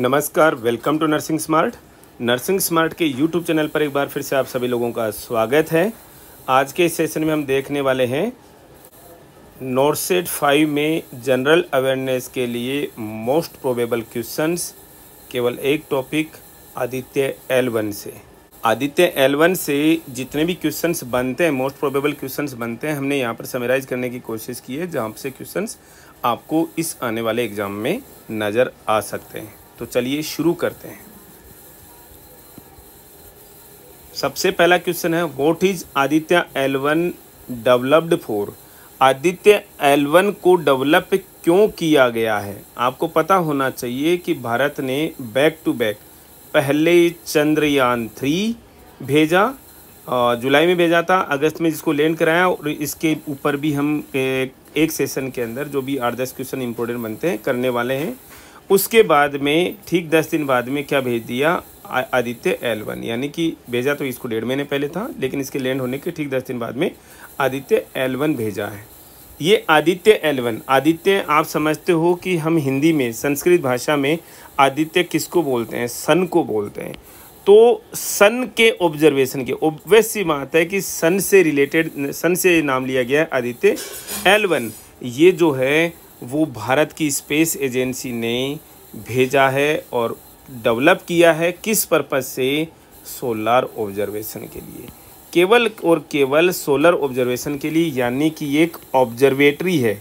नमस्कार welcome to nursing smart nursing smart के YouTube channel पर एक बार फिर से आप सभी लोगों का स्वागत है आज के सेशन में हम देखने वाले हैं नोरसेट फाइव में जनरल अवेयरनेस के लिए मोस्ट प्रोबेबल क्वेश्चंस केवल एक टॉपिक आदित्य एल वन से आदित्य एल वन से जितने भी क्वेश्चन बनते हैं मोस्ट प्रोबेबल क्वेश्चन बनते हैं हमने यहाँ पर समराइज करने की कोशिश की है जहाँ से क्वेश्चन आपको इस आने वाले एग्ज़ाम में नज़र आ सकते हैं तो चलिए शुरू करते हैं सबसे पहला क्वेश्चन है what is Aditya L one developed for Aditya L one को डेवलप क्यों किया गया है आपको पता होना चाहिए कि भारत ने बैक टू बैक पहले चंद्रयान थ्री भेजा जुलाई में भेजा था अगस्त में जिसको लैंड कराया और इसके ऊपर भी हम एक, एक सेशन के अंदर जो भी आठ दस क्वेश्चन इंपॉर्टेंट बनते हैं करने वाले हैं उसके बाद में ठीक दस दिन बाद में क्या भेज दिया आदित्य एल वन यानी कि भेजा तो इसको डेढ़ महीने पहले था लेकिन इसके लैंड होने के ठीक दस दिन बाद में आदित्य एल वन भेजा है ये आदित्य एल वन आदित्य आप समझते हो कि हम हिंदी में संस्कृत भाषा में आदित्य किसको बोलते हैं सन को बोलते हैं तो सन के ऑब्जर्वेशन के ऑब्वियस बात है कि सन से रिलेटेड सन से नाम लिया गया है आदित्य एल वन ये जो है वो भारत की स्पेस एजेंसी ने भेजा है और डेवलप किया है किस पर्पज़ से सोलर ऑब्जर्वेशन के लिए केवल और केवल सोलर ऑब्जर्वेशन के लिए यानी कि एक ऑब्जर्वेटरी है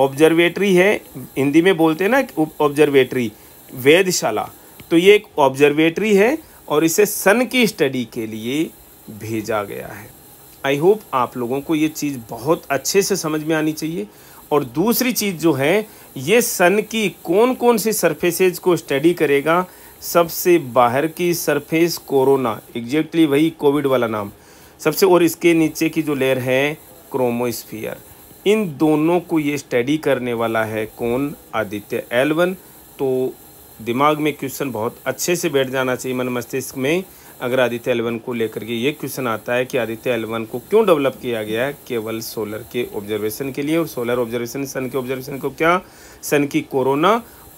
ऑब्जर्वेटरी है हिंदी में बोलते हैं ना ऑब्जर्वेटरी वेदशाला तो ये एक ऑब्जर्वेटरी है और इसे सन की स्टडी के लिए भेजा गया है आई होप आप लोगों को ये चीज़ बहुत अच्छे से समझ में आनी चाहिए और दूसरी चीज़ जो है ये सन की कौन कौन सी सरफेसेज को स्टडी करेगा सबसे बाहर की सरफेस कोरोना एग्जैक्टली वही कोविड वाला नाम सबसे और इसके नीचे की जो लेयर है क्रोमोस्फियर इन दोनों को ये स्टडी करने वाला है कौन आदित्य एलवन तो दिमाग में क्वेश्चन बहुत अच्छे से बैठ जाना चाहिए मन मस्तिष्क में अगर आदित्य एलेवन को लेकर के ये क्वेश्चन आता है कि आदित्य एलेवन को क्यों डेवलप किया गया है केवल सोलर के ऑब्जर्वेशन के लिए और सोलर ऑब्जर्वेशन सन के ऑब्जर्वेशन को क्या सन की कोरोना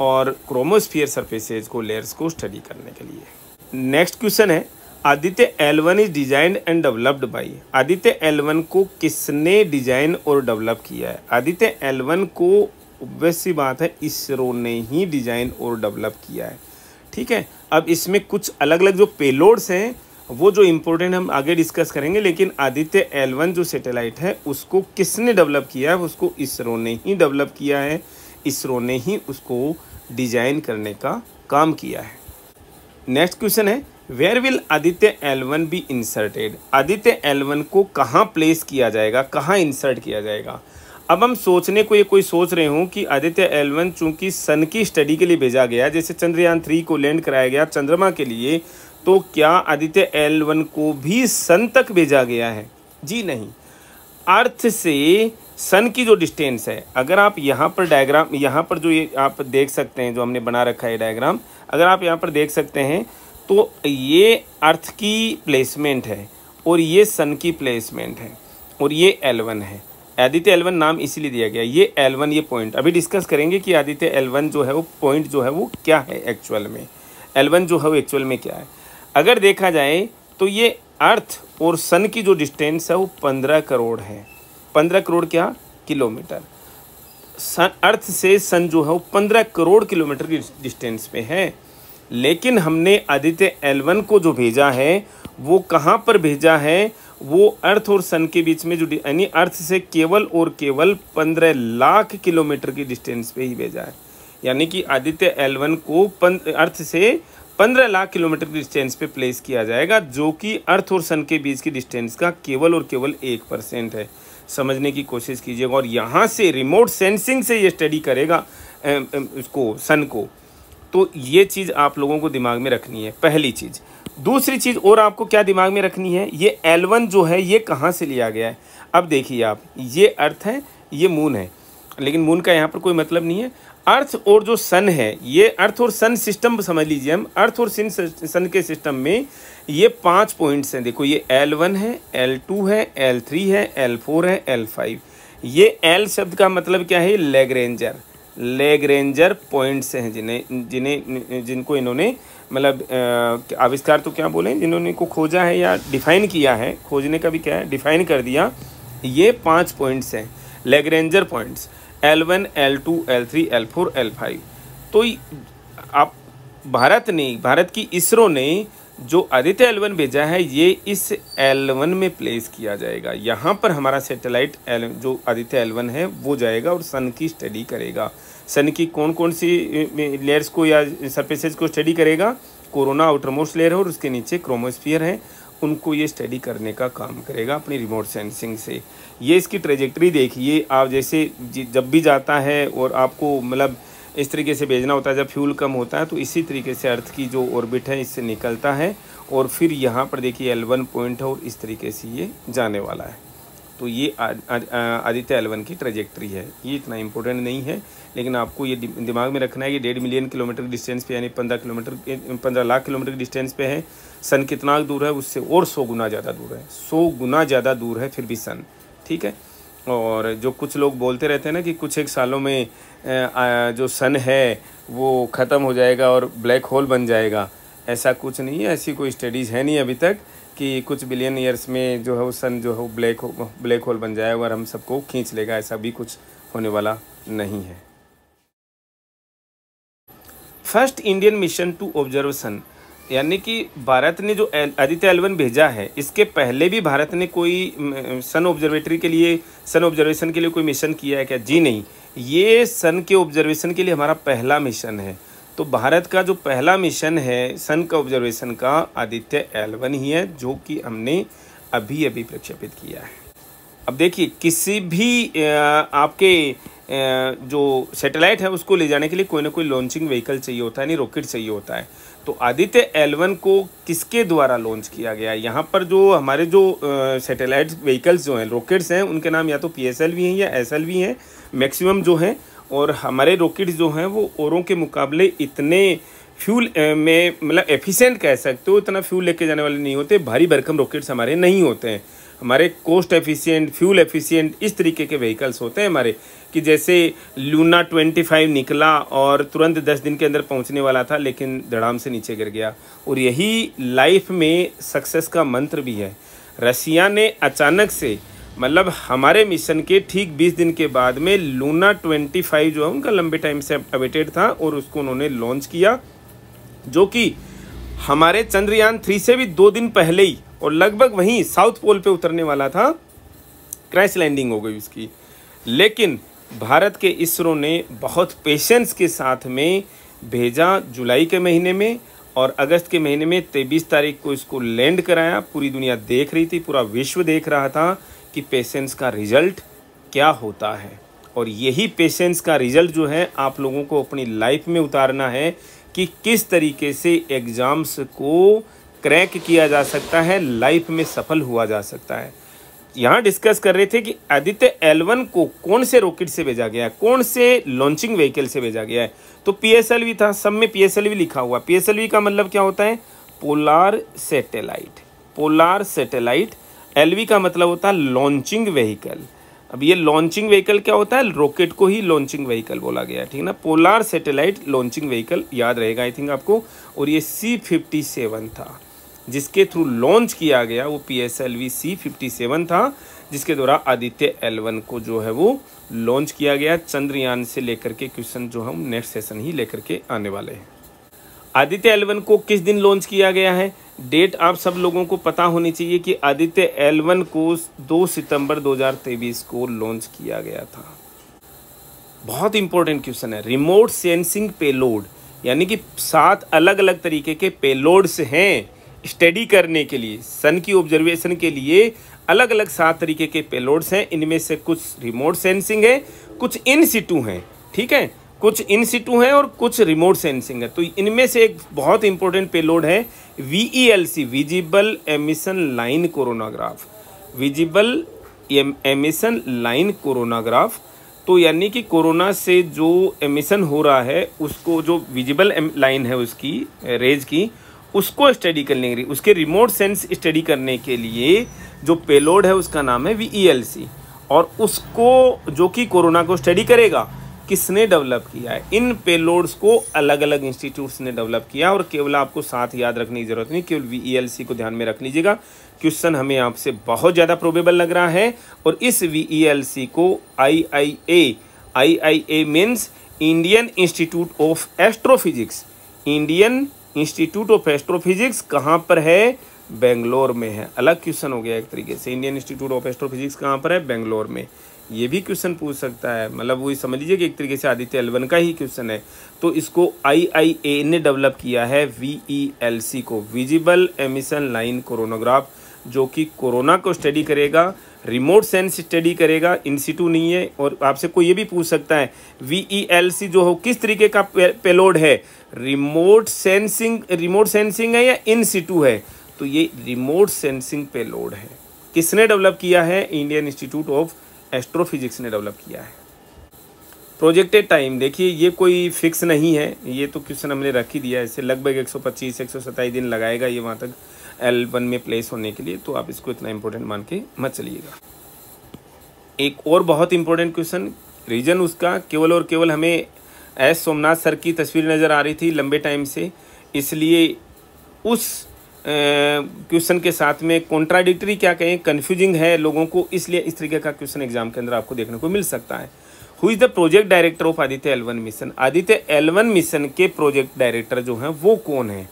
और क्रोमोस्फियर सर्फेसेज को लेयर्स को स्टडी करने के लिए नेक्स्ट क्वेश्चन है Aditya L one is design and developed by Aditya L one को किसने डिजाइन और डेवलप किया है आदित्य एलवन को ऑब्वियस सी बात है इसरो ने ही डिजाइन और डेवलप किया है ठीक है अब इसमें कुछ अलग अलग जो पेलोड्स हैं वो जो इम्पोर्टेंट हम आगे डिस्कस करेंगे लेकिन आदित्य एल वन जो सैटेलाइट है उसको किसने डेवलप किया है उसको इसरो ने ही डेवलप किया है इसरो ने ही उसको डिजाइन करने का काम किया है नेक्स्ट क्वेश्चन है where will Aditya L one be inserted Aditya L one को कहाँ प्लेस किया जाएगा कहाँ इंसर्ट किया जाएगा अब हम सोचने को ये कोई सोच रहे हूँ कि आदित्य एलवन चूंकि सन की स्टडी के लिए भेजा गया जैसे चंद्रयान थ्री को लैंड कराया गया चंद्रमा के लिए तो क्या आदित्य एलवन को भी सन तक भेजा गया है जी नहीं अर्थ से सन की जो डिस्टेंस है अगर आप यहाँ पर डायग्राम यहाँ पर जो ये आप देख सकते हैं जो हमने बना रखा है डायग्राम अगर आप यहाँ पर देख सकते हैं तो ये अर्थ की प्लेसमेंट है और ये सन की प्लेसमेंट है और ये एलवन है आदित्य एलवन नाम इसीलिए दिया गया ये एलवन ये पॉइंट अभी डिस्कस करेंगे कि आदित्य एलवन जो है वो पॉइंट जो है वो क्या है एक्चुअल में एलवन जो है वो एक्चुअल में क्या है अगर देखा जाए तो ये अर्थ और सन की जो डिस्टेंस है वो पंद्रह करोड़ है पंद्रह करोड़ क्या किलोमीटर सन अर्थ से सन जो है वो पंद्रह करोड़ किलोमीटर की डिस्टेंस पे है लेकिन हमने आदित्य एलवन को जो भेजा है वो कहाँ पर भेजा है वो अर्थ और सन के बीच में जो यानी अर्थ से केवल और केवल पंद्रह लाख किलोमीटर की डिस्टेंस पे ही भेजा है यानी कि आदित्य एलवन को पन, अर्थ से पंद्रह लाख किलोमीटर की डिस्टेंस पे प्लेस किया जाएगा जो कि अर्थ और सन के बीच की डिस्टेंस का केवल और केवल एक परसेंट है समझने की कोशिश कीजिएगा और यहाँ से रिमोट सेंसिंग से ये स्टडी करेगा इसको सन को तो ये चीज़ आप लोगों को दिमाग में रखनी है पहली चीज़ दूसरी चीज़ और आपको क्या दिमाग में रखनी है ये वन जो है ये कहाँ से लिया गया है अब देखिए आप ये अर्थ है ये मून है लेकिन मून का यहाँ पर कोई मतलब नहीं है अर्थ और जो सन है ये अर्थ और सन सिस्टम समझ लीजिए हम अर्थ और सिन सन के सिस्टम में ये पांच पॉइंट्स हैं देखो ये एल वन है एल टू है एल थ्री है एल फोर है एल फाइव ये एल शब्द का मतलब क्या है लेग्रेंजर लेग्रेंजर पॉइंट्स हैं जिन्हें जिन्हें जिनको इन्होंने मतलब आविष्कार तो क्या बोले जिन्होंने को खोजा है या डिफाइन किया है खोजने का भी क्या है डिफाइन कर दिया ये पाँच पॉइंट्स हैं Lagrangian points L one L two L three L four L five तो आप भारत ने भारत की इसरो ने जो आदित्य एलवन भेजा है ये इस एलवन में प्लेस किया जाएगा यहाँ पर हमारा सेटेलाइट एल जो आदित्य एलवन है वो जाएगा और सन की स्टडी करेगा सन की कौन कौन सी लेयर्स को या सर्फेसेज को स्टडी करेगा कोरोना आउटर मोस्ट लेयर है और उसके नीचे क्रोमोस्फियर है उनको ये स्टडी करने का काम करेगा अपनी रिमोट सेंसिंग से ये इसकी ट्रेजेक्ट्री देखिए आप जैसे जब भी जाता है और आपको मतलब इस तरीके से भेजना होता है जब फ्यूल कम होता है तो इसी तरीके से अर्थ की जो ऑर्बिट है इससे निकलता है और फिर यहाँ पर देखिए एल वन पॉइंट है और इस तरीके से ये जाने वाला है तो ये आदित्य एलवन की ट्रेजेक्ट्री है ये इतना इंपॉर्टेंट नहीं है लेकिन आपको ये दिमाग में रखना है कि डेढ़ मिलियन किलोमीटर की डिस्टेंस पे यानी पंद्रह किलोमीटर पंद्रह लाख किलोमीटर की डिस्टेंस पे है सन कितना दूर है उससे और सौ गुना ज़्यादा दूर है सौ गुना ज़्यादा दूर है फिर भी सन ठीक है और जो कुछ लोग बोलते रहते हैं ना कि कुछ एक सालों में जो सन है वो ख़त्म हो जाएगा और ब्लैक होल बन जाएगा ऐसा कुछ नहीं है ऐसी कोई स्टडीज़ है नहीं अभी तक कि कुछ बिलियन ईयर्स में जो है वो सन जो है वो ब्लैक हो ब्लैक होल बन जाएगा और हम सबको खींच लेगा ऐसा भी कुछ होने वाला नहीं है first Indian mission to observe sun यानी कि भारत ने जो आदित्य एलवन भेजा है इसके पहले भी भारत ने कोई सन ऑब्जर्वेटरी के लिए सन ऑब्जर्वेशन के लिए कोई मिशन किया है क्या जी नहीं ये सन के ऑब्जर्वेशन के लिए हमारा पहला मिशन है तो भारत का जो पहला मिशन है सन का ऑब्जर्वेशन का आदित्य एलवन ही है जो कि हमने अभी अभी प्रक्षेपित किया है अब देखिए किसी भी आपके जो सैटेलाइट है उसको ले जाने के लिए कोई ना कोई लॉन्चिंग व्हीकल चाहिए होता है यानी रॉकेट चाहिए होता है तो आदित्य एलवन को किसके द्वारा लॉन्च किया गया है यहाँ पर जो हमारे जो सैटेलाइट व्हीकल्स जो हैं रॉकेट्स हैं उनके नाम या तो पी वी हैं या एस वी हैं मैक्सिमम जो हैं और हमारे रॉकेट जो हैं वो औरों के मुकाबले इतने फ्यूल में मतलब एफिशिएंट कह सकते हो इतना फ्यूल लेके जाने वाले नहीं होते भारी भरकम रॉकेट्स हमारे नहीं होते हैं हमारे कोस्ट एफिशिएंट फ्यूल एफिशिएंट इस तरीके के व्हीकल्स होते हैं हमारे कि जैसे लूना ट्वेंटी फाइव निकला और तुरंत दस दिन के अंदर पहुंचने वाला था लेकिन धड़ाम से नीचे गिर गया और यही लाइफ में सक्सेस का मंत्र भी है रसिया ने अचानक से मतलब हमारे मिशन के ठीक 20 दिन के बाद में लूना 25 जो है उनका लंबे टाइम से अवेटेड था और उसको उन्होंने लॉन्च किया जो कि हमारे चंद्रयान थ्री से भी दो दिन पहले ही और लगभग वहीं साउथ पोल पे उतरने वाला था क्रैश लैंडिंग हो गई उसकी लेकिन भारत के इसरो ने बहुत पेशेंस के साथ में भेजा जुलाई के महीने में और अगस्त के महीने में तेईस तारीख को इसको लैंड कराया पूरी दुनिया देख रही थी पूरा विश्व देख रहा था कि पेशेंस का रिज़ल्ट क्या होता है और यही पेशेंस का रिज़ल्ट जो है आप लोगों को अपनी लाइफ में उतारना है कि किस तरीके से एग्ज़ाम्स को क्रैक किया जा सकता है लाइफ में सफल हुआ जा सकता है यहाँ डिस्कस कर रहे थे कि आदित्य एलवन को कौन से रॉकेट से भेजा गया है कौन से लॉन्चिंग व्हीकल से भेजा गया है तो पीएसएलवी था सब में पीएसएलवी लिखा हुआ पीएसएलवी का मतलब क्या होता है polar satellite polar satellite L का मतलब होता है लॉन्चिंग व्हीकल अब ये लॉन्चिंग व्हीकल क्या होता है रॉकेट को ही लॉन्चिंग व्हीकल बोला गया है ठीक है ना पोलार सैटेलाइट लॉन्चिंग व्हीकल याद रहेगा आई थिंक आपको और ये सी फिफ्टी सेवन था जिसके थ्रू लॉन्च किया गया वो P S L V C fifty seven था जिसके द्वारा आदित्य एल वन को जो है वो लॉन्च किया गया चंद्रयान से लेकर के क्वेश्चन जो हम नेक्स्ट सेशन ही लेकर के आने वाले हैं आदित्य एल को किस दिन लॉन्च किया गया है डेट आप सब लोगों को पता होनी चाहिए कि आदित्य एलवन को 2 सितंबर 2023 को लॉन्च किया गया था बहुत इंपॉर्टेंट क्वेश्चन है रिमोट सेंसिंग पेलोड यानी कि सात अलग अलग तरीके के पेलोड्स हैं स्टडी करने के लिए सन की ऑब्जर्वेशन के लिए अलग अलग सात तरीके के पेलोड्स हैं इनमें से कुछ रिमोट सेंसिंग है कुछ इन सिटू हैं ठीक है कुछ इन सीटू हैं और कुछ रिमोट सेंसिंग है तो इनमें से एक बहुत इंपॉर्टेंट पेलोड है VELC visible emission line coronagraph visible emission line coronagraph तो यानी कि कोरोना से जो एमिशन हो रहा है उसको जो विजिबल लाइन है उसकी रेज की उसको स्टडी करने के लिए उसके रिमोट सेंस स्टडी करने के लिए जो पेलोड है उसका नाम है वी e और उसको जो कि कोरोना को स्टडी करेगा किसने डेवलप किया है इन पेलोड्स को अलग अलग इंस्टीट्यूट्स ने डेवलप किया और केवल आपको साथ याद रखने की ज़रूरत नहीं केवल वी e को ध्यान में रख लीजिएगा क्वेश्चन हमें आपसे बहुत ज़्यादा प्रोबेबल लग रहा है और इस वी e को I I A I I A means Indian Institute of Astrophysics Indian Institute of Astrophysics कहाँ पर है बेंगलोर में है अलग क्वेश्चन हो गया एक तरीके से इंडियन इंस्टीट्यूट ऑफ एस्ट्रोफिजिक्स कहाँ पर है बेंगलोर में ये भी क्वेश्चन पूछ सकता है मतलब वही समझ लीजिए कि एक तरीके से आदित्य एलवन का ही क्वेश्चन है तो इसको आई ने डेवलप किया है वी e को विजिबल एमिशन लाइन कोरोनोग्राफ जो कि कोरोना को स्टडी करेगा रिमोट सेंस स्टडी करेगा इंस्टीट्यूट नहीं है और आपसे कोई ये भी पूछ सकता है वीईएलसी e जो हो किस तरीके का पेलोड है रिमोट सेंसिंग रिमोट सेंसिंग है या इंसिटू है तो ये रिमोट सेंसिंग पे लोड है किसने डेवलप किया है इंडियन इंस्टीट्यूट ऑफ एस्ट्रोफिजिक्स ने डेवलप किया है प्रोजेक्टेड टाइम देखिए ये कोई फिक्स नहीं है ये तो क्वेश्चन हमने रख ही दिया इसे लगभग 125 127 दिन लगाएगा ये वहाँ तक एल वन में प्लेस होने के लिए तो आप इसको इतना इम्पोर्टेंट मान के मत चलिएगा एक और बहुत इम्पोर्टेंट क्वेश्चन रीज़न उसका केवल और केवल हमें एस सोमनाथ सर की तस्वीर नज़र आ रही थी लंबे टाइम से इसलिए उस क्वेश्चन के साथ में कॉन्ट्राडिक्टरी क्या कहें कन्फ्यूजिंग है लोगों को इसलिए इस तरीके का क्वेश्चन एग्जाम के अंदर आपको देखने को मिल सकता है who is the project director of Aditya L one mission Aditya L one mission के प्रोजेक्ट डायरेक्टर जो हैं वो कौन है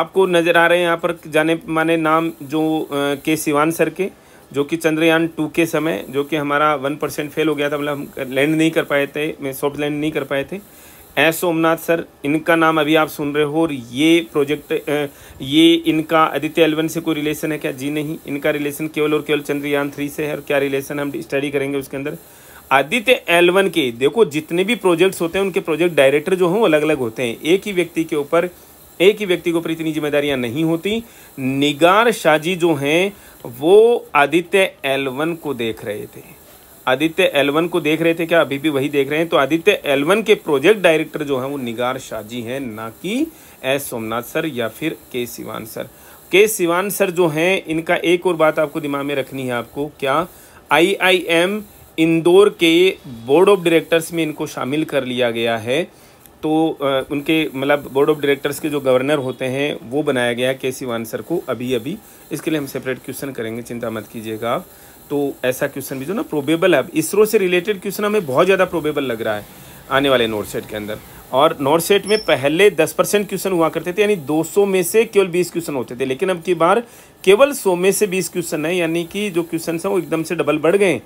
आपको नज़र आ रहे हैं यहाँ पर जाने माने नाम जो के सिवान सर के जो कि चंद्रयान टू के समय जो कि हमारा वन परसेंट फेल हो गया था मतलब हम लैंड नहीं कर पाए थे सॉफ्ट लैंड नहीं कर पाए थे एस सोमनाथ सर इनका नाम अभी आप सुन रहे हो और ये प्रोजेक्ट ये इनका आदित्य एलवन से कोई रिलेशन है क्या जी नहीं इनका रिलेशन केवल और केवल चंद्रयान थ्री से है और क्या रिलेशन हम स्टडी करेंगे उसके अंदर आदित्य एलवन के देखो जितने भी प्रोजेक्ट्स होते हैं उनके प्रोजेक्ट डायरेक्टर जो हों अलग अलग होते हैं एक ही व्यक्ति के ऊपर एक ही व्यक्ति के ऊपर इतनी जिम्मेदारियाँ नहीं होती निगार शाजी जो हैं वो आदित्य एलवन को देख रहे थे आदित्य एलवन को देख रहे थे क्या अभी भी वही देख रहे हैं तो आदित्य एलवन के प्रोजेक्ट डायरेक्टर जो हैं वो निगार शाहजी हैं ना कि एस सोमनाथ सर या फिर के सिवान सर के सिवान सर जो हैं इनका एक और बात आपको दिमाग में रखनी है आपको क्या आई आई एम इंदौर के बोर्ड ऑफ डायरेक्टर्स में इनको शामिल कर लिया गया है तो उनके मतलब बोर्ड ऑफ डायरेक्टर्स के जो गवर्नर होते हैं वो बनाया गया है के सिवान सर को अभी अभी इसके लिए हम सेपरेट क्वेश्चन करेंगे चिंता मत कीजिएगा आप तो ऐसा क्वेश्चन भी जो ना प्रोबेबल है इसरो से रिलेटेड क्वेश्चन हमें बहुत ज़्यादा प्रोबेबल लग रहा है आने वाले नोट सेट के अंदर और नोट सेट में पहले 10 परसेंट क्वेश्चन हुआ करते थे यानी 200 में से केवल 20 क्वेश्चन होते थे लेकिन अब की बार केवल 100 में से 20 क्वेश्चन है यानी कि जो क्वेश्चन हैं वो एकदम से डबल बढ़ गए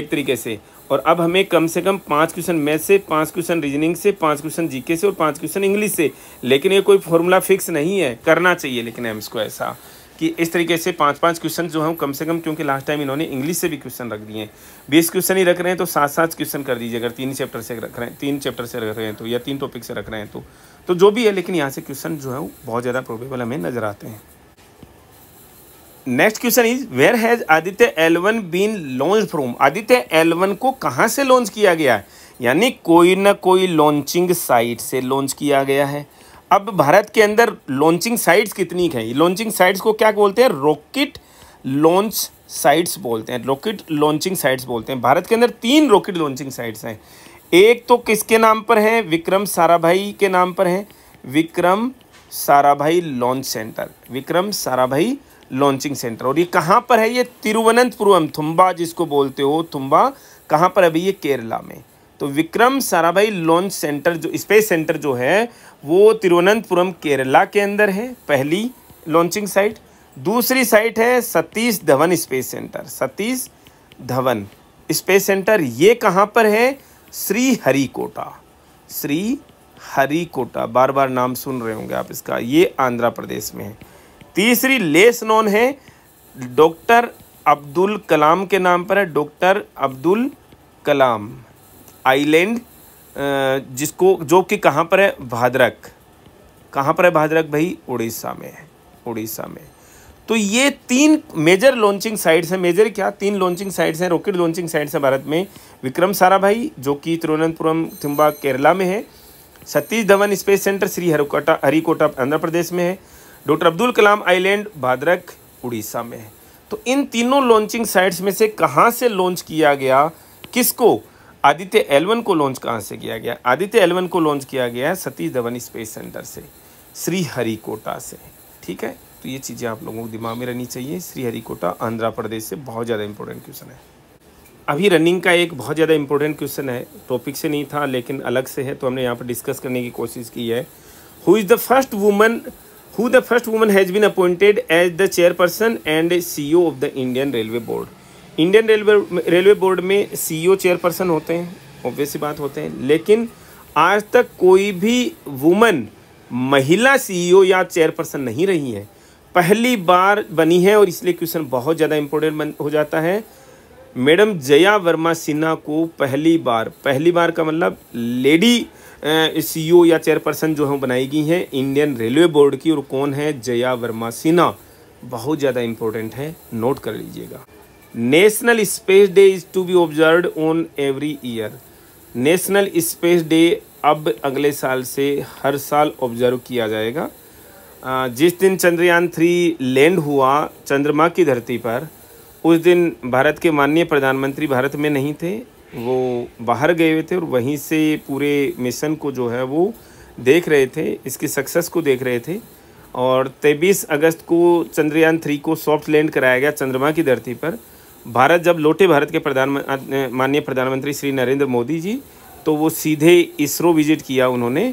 एक तरीके से और अब हमें कम से कम पाँच क्वेश्चन मैथ से पाँच क्वेश्चन रीजनिंग से पाँच क्वेश्चन जीके से और पाँच क्वेश्चन इंग्लिश से लेकिन ये कोई फॉर्मूला फिक्स नहीं है करना चाहिए लेकिन एम्स को ऐसा कि इस तरीके से पांच पांच क्वेश्चन जो हम कम से कम क्योंकि लास्ट टाइम इन्होंने इंग्लिश से भी क्वेश्चन रख दिए हैं बीस क्वेश्चन ही रख रहे हैं तो सात सात क्वेश्चन कर दीजिए अगर तीन चैप्टर से रख रहे हैं तीन चैप्टर से रख रहे हैं तो या तीन टॉपिक से रख रहे हैं तो तो जो भी है लेकिन यहाँ से क्वेश्चन जो है बहुत ज़्यादा प्रोबेबल हमें नज़र आते हैं next question is where has Aditya L one been launch from Aditya L one को कहाँ से लॉन्च किया गया है यानी कोई ना कोई लॉन्चिंग साइट से लॉन्च किया गया है अब भारत के अंदर लॉन्चिंग साइट्स कितनी हैं लॉन्चिंग साइट्स को क्या बोलते हैं रॉकेट लॉन्च साइट्स बोलते हैं रॉकेट लॉन्चिंग साइट्स बोलते हैं भारत के अंदर तीन रॉकेट लॉन्चिंग साइट्स हैं एक तो किसके नाम पर है विक्रम साराभाई के नाम पर है Vikram Sarabhai launch centre Vikram Sarabhai launching centre और ये कहाँ पर है ये तिरुवनंतपुरम थुम्बा जिसको बोलते हो थुम्बा कहाँ पर अभी ये केरला में तो विक्रम साराभाई लॉन्च सेंटर जो स्पेस सेंटर जो है वो तिरुवनंतपुरम केरला के अंदर है पहली लॉन्चिंग साइट दूसरी साइट है Satish Dhawan space centre Satish Dhawan space centre ये कहाँ पर है श्री हरिकोटा श्री हरिकोटा बार बार नाम सुन रहे होंगे आप इसका ये आंध्र प्रदेश में है तीसरी लेस नॉन है डॉक्टर अब्दुल कलाम के नाम पर है डॉक्टर अब्दुल कलाम आइलैंड जिसको जो कि कहाँ पर है भाद्रक कहाँ पर है भाद्रक भाई उड़ीसा में है उड़ीसा में तो ये तीन मेजर लॉन्चिंग साइट्स हैं मेजर क्या तीन लॉन्चिंग साइट्स हैं रॉकेट लॉन्चिंग साइट्स हैं भारत में विक्रम साराभाई जो कि तिरुवनंतपुरम थिम्बा केरला में है Satish Dhawan space centre Sriharikota Harikota Andhra Pradesh में है डॉक्टर अब्दुल कलाम आइलैंड भाद्रक उड़ीसा में है तो इन तीनों लॉन्चिंग साइट्स में से कहाँ से लॉन्च किया गया किसको आदित्य एलवन को लॉन्च कहाँ से किया गया आदित्य एलवन को लॉन्च किया गया है सतीश धवन स्पेस सेंटर से श्रीहरिकोटा से ठीक है तो ये चीज़ें आप लोगों को दिमाग में रहनी चाहिए श्रीहरिकोटा आंध्र प्रदेश से बहुत ज़्यादा इंपॉर्टेंट क्वेश्चन है अभी रनिंग का एक बहुत ज़्यादा इंपॉर्टेंट क्वेश्चन है टॉपिक से नहीं था लेकिन अलग से है तो हमने यहाँ पर डिस्कस करने की कोशिश की है who is the first woman who the first woman has been appointed as the chairperson and C of the Indian railway board Indian railway railway board में सीईओ चेयरपर्सन e होते हैं ऑब्वियस बात होते हैं लेकिन आज तक कोई भी वुमन महिला सीईओ e या चेयरपर्सन नहीं रही है पहली बार बनी है और इसलिए क्वेश्चन बहुत ज़्यादा इम्पोर्टेंट हो जाता है मैडम जया वर्मा सिन्हा को पहली बार पहली बार का मतलब लेडी सीईओ e या चेयरपर्सन जो है बनाई गई हैं इंडियन रेलवे बोर्ड की और कौन है जया वर्मा सिन्हा बहुत ज़्यादा इम्पोर्टेंट है नोट कर लीजिएगा national space day is to be observe on every year national space day अब अगले साल से हर साल ऑब्जर्व किया जाएगा जिस दिन चंद्रयान थ्री लैंड हुआ चंद्रमा की धरती पर उस दिन भारत के माननीय प्रधानमंत्री भारत में नहीं थे वो बाहर गए हुए थे और वहीं से पूरे मिशन को जो है वो देख रहे थे इसकी सक्सेस को देख रहे थे और तेईस अगस्त को चंद्रयान थ्री को सॉफ्ट लैंड कराया गया चंद्रमा की धरती पर भारत जब लौटे भारत के प्रधान माननीय प्रधानमंत्री श्री नरेंद्र मोदी जी तो वो सीधे इसरो विजिट किया उन्होंने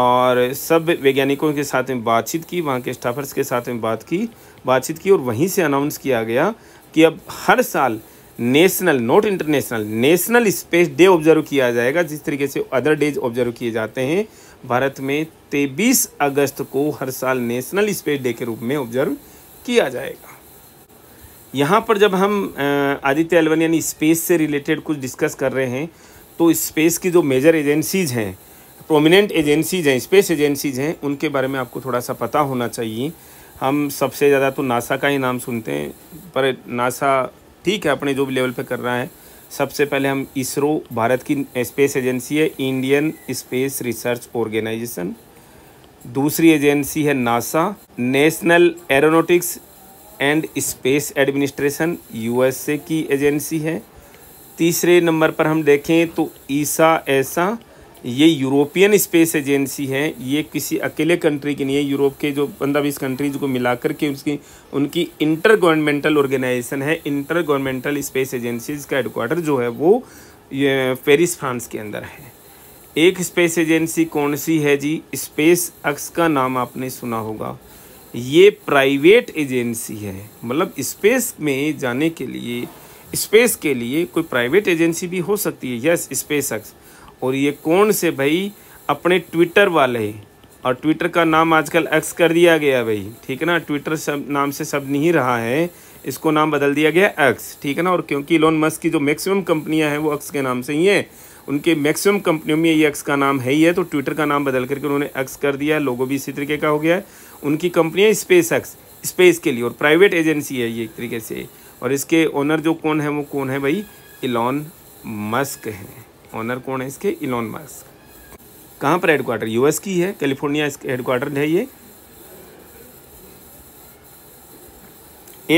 और सब वैज्ञानिकों के साथ में बातचीत की वहाँ के स्टाफर्स के साथ में बात की बातचीत की और वहीं से अनाउंस किया गया कि अब हर साल national not international national space day observe किया जाएगा जिस तरीके से अदर डेज ऑब्जर्व किए जाते हैं भारत में तेईस अगस्त को हर साल नेशनल स्पेस डे के रूप में ऑब्जर्व किया जाएगा यहाँ पर जब हम आदित्य एलवन यानी स्पेस से रिलेटेड कुछ डिस्कस कर रहे हैं तो स्पेस की जो मेजर एजेंसीज़ हैं प्रोमिनेंट एजेंसीज़ हैं स्पेस एजेंसीज़ हैं उनके बारे में आपको थोड़ा सा पता होना चाहिए हम सबसे ज़्यादा तो नासा का ही नाम सुनते हैं पर नासा ठीक है अपने जो भी लेवल पर कर रहा है सबसे पहले हम इसरो भारत की स्पेस एजेंसी है इंडियन स्पेस रिसर्च ऑर्गेनाइजेशन दूसरी एजेंसी है NASA national aeronautics and space administration USA की एजेंसी है तीसरे नंबर पर हम देखें तो ईसा ऐसा ये यूरोपियन स्पेस एजेंसी है ये किसी अकेले कंट्री की नहीं है यूरोप के जो पंद्रह बीस कंट्रीज को मिलाकर के उसकी उनकी इंटर गवर्नमेंटल ऑर्गेनाइजेशन है इंटर गवर्नमेंटल स्पेस एजेंसीज का हेडकोार्टर जो है वो पेरिस फ्रांस के अंदर है एक स्पेस एजेंसी कौन सी है जी स्पेस अक्स का नाम आपने सुना होगा ये प्राइवेट एजेंसी है मतलब स्पेस में जाने के लिए स्पेस के लिए कोई प्राइवेट एजेंसी भी हो सकती है यस स्पेस एक्स और ये कौन से भाई अपने ट्विटर वाले और ट्विटर का नाम आजकल एक्स कर दिया गया भाई ठीक है ना ट्विटर सब नाम से सब नहीं रहा है इसको नाम बदल दिया गया एक्स ठीक है ना और क्योंकि लोन मस्क की जो मैक्सिमम कंपनियां हैं वो एक्स के नाम से ही हैं उनके मैक्सिमम कंपनियों में ये एक्स का नाम है ही है तो ट्विटर का नाम बदल करके उन्होंने एक्स कर दिया लोगों भी इसी तरीके का हो गया है उनकी कंपनी है स्पेस एक्स स्पेस के लिए और प्राइवेट एजेंसी है ये एक तरीके से और इसके ओनर जो कौन है वो कौन है भाई इलॉन मस्क हैं ओनर कौन है इसके इलॉन मस्क कहाँ पर हेडक्वार्टर यूएस की है कैलिफोर्निया इसके हेडक्वार्टर है ये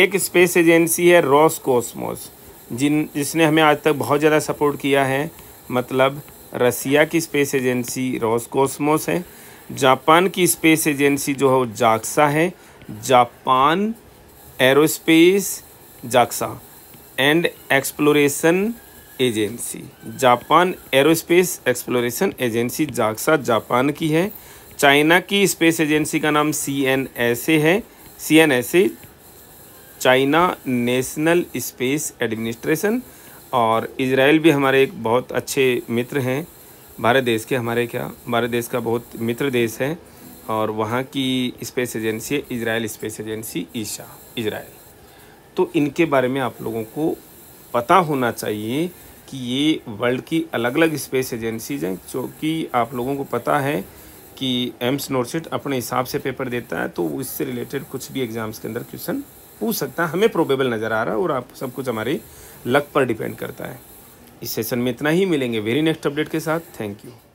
एक स्पेस एजेंसी है रॉस कॉस्मोस जिन जिसने हमें आज तक बहुत ज़्यादा सपोर्ट किया है मतलब रसिया की स्पेस एजेंसी रॉस कॉस्मोस है जापान की स्पेस एजेंसी जो है वो जाक्सा है Japan aerospace JAXA and exploration agency Japan aerospace exploration agency JAXA Japan की है चाइना की स्पेस एजेंसी का नाम सी एन एस ए है C N S A China national space administration और इसराइल भी हमारे एक बहुत अच्छे मित्र हैं भारत देश के हमारे क्या भारत देश का बहुत मित्र देश है और वहाँ की स्पेस एजेंसी है Israel space agency ISA Israel तो इनके बारे में आप लोगों को पता होना चाहिए कि ये वर्ल्ड की अलग अलग स्पेस एजेंसीज हैं जो कि आप लोगों को पता है कि एम्स नोरसेट अपने हिसाब से पेपर देता है तो इससे रिलेटेड कुछ भी एग्ज़ाम्स के अंदर क्वेश्चन पूछ सकता है हमें प्रोबेबल नज़र आ रहा है और आप सब कुछ हमारे लक पर डिपेंड करता है इस सेशन में इतना ही मिलेंगे वेरी नेक्स्ट अपडेट के साथ थैंक यू